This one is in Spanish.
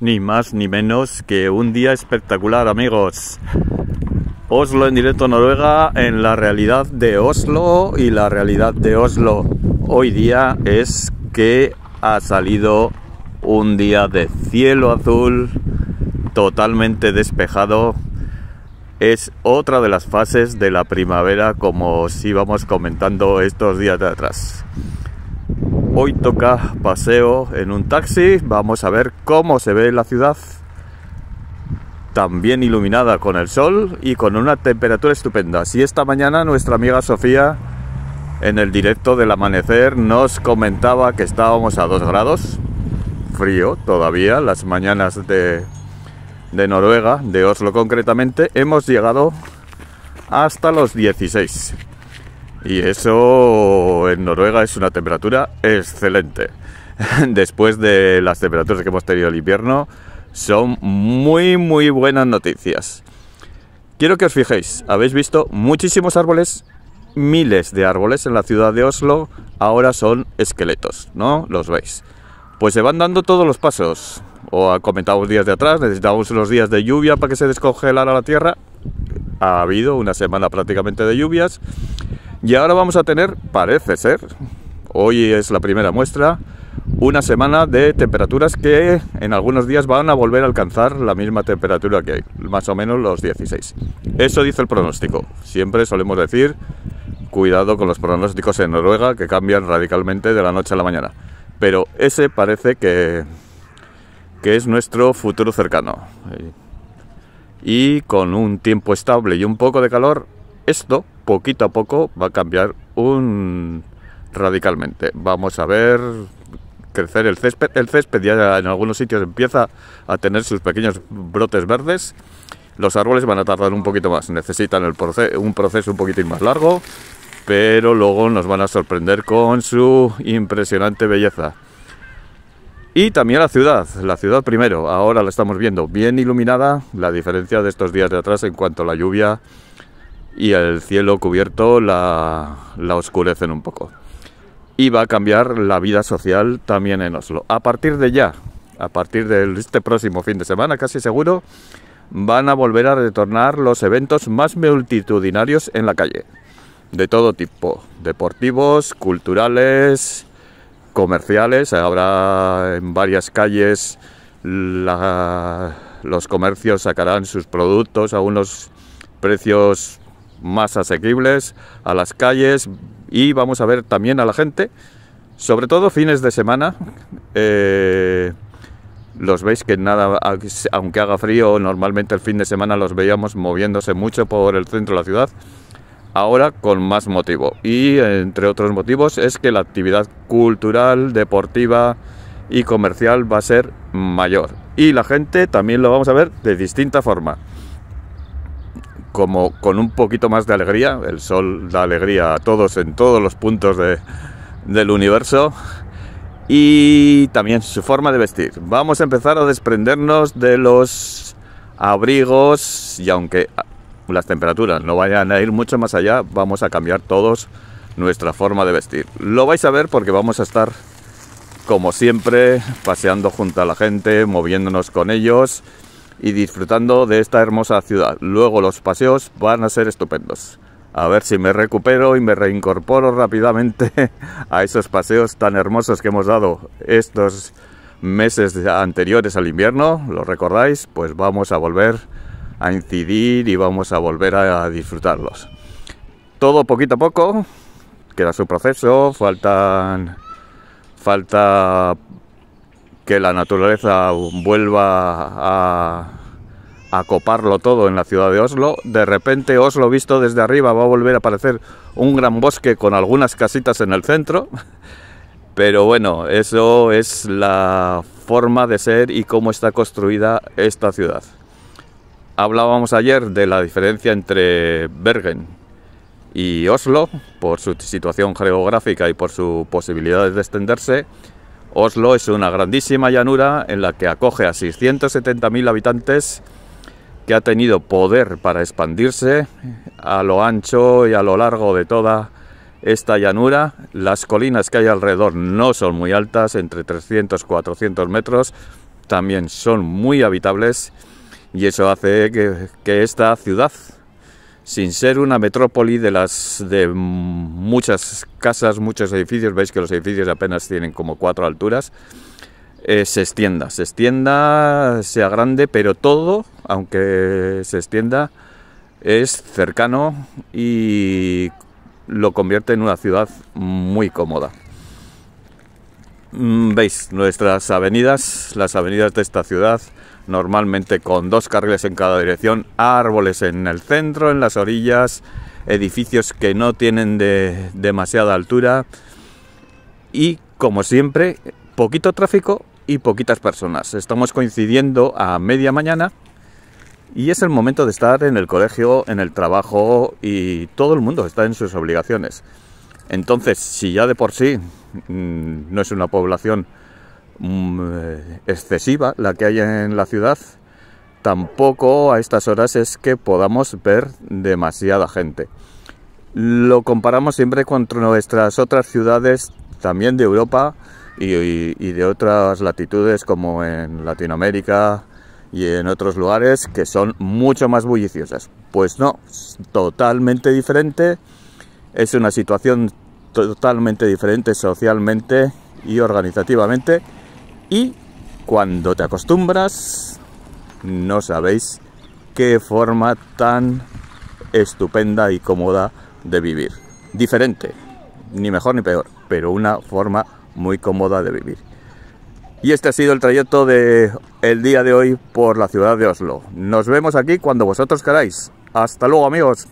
ni más ni menos que un día espectacular amigos Oslo en directo Noruega en la realidad de Oslo y la realidad de Oslo hoy día es que ha salido un día de cielo azul totalmente despejado es otra de las fases de la primavera como os íbamos comentando estos días de atrás Hoy toca paseo en un taxi. Vamos a ver cómo se ve la ciudad. También iluminada con el sol y con una temperatura estupenda. Si esta mañana nuestra amiga Sofía en el directo del amanecer nos comentaba que estábamos a 2 grados. Frío todavía, las mañanas de, de Noruega, de Oslo concretamente, hemos llegado hasta los 16. Y eso en Noruega es una temperatura excelente. Después de las temperaturas que hemos tenido el invierno, son muy, muy buenas noticias. Quiero que os fijéis, habéis visto muchísimos árboles, miles de árboles en la ciudad de Oslo, ahora son esqueletos, ¿no? Los veis. Pues se van dando todos los pasos. O comentábamos días de atrás, necesitábamos los días de lluvia para que se descongelara la tierra. Ha habido una semana prácticamente de lluvias y ahora vamos a tener, parece ser, hoy es la primera muestra, una semana de temperaturas que en algunos días van a volver a alcanzar la misma temperatura que hay, más o menos los 16. Eso dice el pronóstico. Siempre solemos decir, cuidado con los pronósticos en Noruega que cambian radicalmente de la noche a la mañana. Pero ese parece que, que es nuestro futuro cercano. Y con un tiempo estable y un poco de calor, esto poquito a poco va a cambiar un radicalmente. Vamos a ver crecer el césped. El césped ya en algunos sitios empieza a tener sus pequeños brotes verdes. Los árboles van a tardar un poquito más, necesitan el un proceso un poquitín más largo, pero luego nos van a sorprender con su impresionante belleza. Y también la ciudad, la ciudad primero, ahora la estamos viendo bien iluminada, la diferencia de estos días de atrás en cuanto a la lluvia y el cielo cubierto la, la oscurecen un poco. Y va a cambiar la vida social también en Oslo. A partir de ya, a partir de este próximo fin de semana, casi seguro, van a volver a retornar los eventos más multitudinarios en la calle. De todo tipo, deportivos, culturales, comerciales. Habrá en varias calles los comercios sacarán sus productos a unos precios más asequibles a las calles y vamos a ver también a la gente, sobre todo fines de semana. Eh, los veis que nada, aunque haga frío, normalmente el fin de semana los veíamos moviéndose mucho por el centro de la ciudad. Ahora con más motivo. Y entre otros motivos es que la actividad cultural, deportiva y comercial va a ser mayor. Y la gente también lo vamos a ver de distinta forma como con un poquito más de alegría. El sol da alegría a todos en todos los puntos de, del universo. Y también su forma de vestir. Vamos a empezar a desprendernos de los abrigos y aunque las temperaturas no vayan a ir mucho más allá, vamos a cambiar todos nuestra forma de vestir. Lo vais a ver porque vamos a estar, como siempre, paseando junto a la gente, moviéndonos con ellos y disfrutando de esta hermosa ciudad. Luego los paseos van a ser estupendos. A ver si me recupero y me reincorporo rápidamente a esos paseos tan hermosos que hemos dado estos meses anteriores al invierno. ¿Lo recordáis? Pues vamos a volver a incidir y vamos a volver a disfrutarlos. Todo poquito a poco, queda su proceso, faltan falta que la naturaleza vuelva a, coparlo todo en la ciudad de Oslo. De repente Oslo visto desde arriba va a volver a aparecer un gran bosque con algunas casitas en el centro. Pero bueno, eso es la forma de ser y cómo está construida esta ciudad. Hablábamos ayer de la diferencia entre Bergen y Oslo por su situación geográfica y por su posibilidades de extenderse. Oslo es una grandísima llanura en la que acoge a 670.000 habitantes que ha tenido poder para expandirse a lo ancho y a lo largo de toda esta llanura. Las colinas que hay alrededor no son muy altas, entre 300 y 400 metros, también son muy habitables y eso hace que, que esta ciudad sin ser una metrópoli de las de muchas casas, muchos edificios, veis que los edificios apenas tienen como cuatro alturas, eh, se extienda, se extienda, sea grande, pero todo, aunque se extienda, es cercano y lo convierte en una ciudad muy cómoda. Mm, veis, nuestras avenidas, las avenidas de esta ciudad, normalmente con dos carriles en cada dirección, árboles en el centro, en las orillas, edificios que no tienen de demasiada altura y como siempre poquito tráfico y poquitas personas. Estamos coincidiendo a media mañana y es el momento de estar en el colegio, en el trabajo y todo el mundo está en sus obligaciones. Entonces, si ya de por sí mm, no es una población Mm, eh, excesiva la que hay en la ciudad, tampoco a estas horas es que podamos ver demasiada gente. Lo comparamos siempre con nuestras otras ciudades también de Europa y, de otras latitudes como en Latinoamérica y en otros lugares que son mucho más bulliciosas. Pues no, totalmente diferente, es una situación totalmente diferente socialmente y organizativamente y cuando te acostumbras, no sabéis qué forma tan estupenda y cómoda de vivir. Diferente, ni mejor ni peor, pero una forma muy cómoda de vivir. Y este ha sido el trayecto de el día de hoy por la ciudad de Oslo. Nos vemos aquí cuando vosotros queráis. Hasta luego, amigos.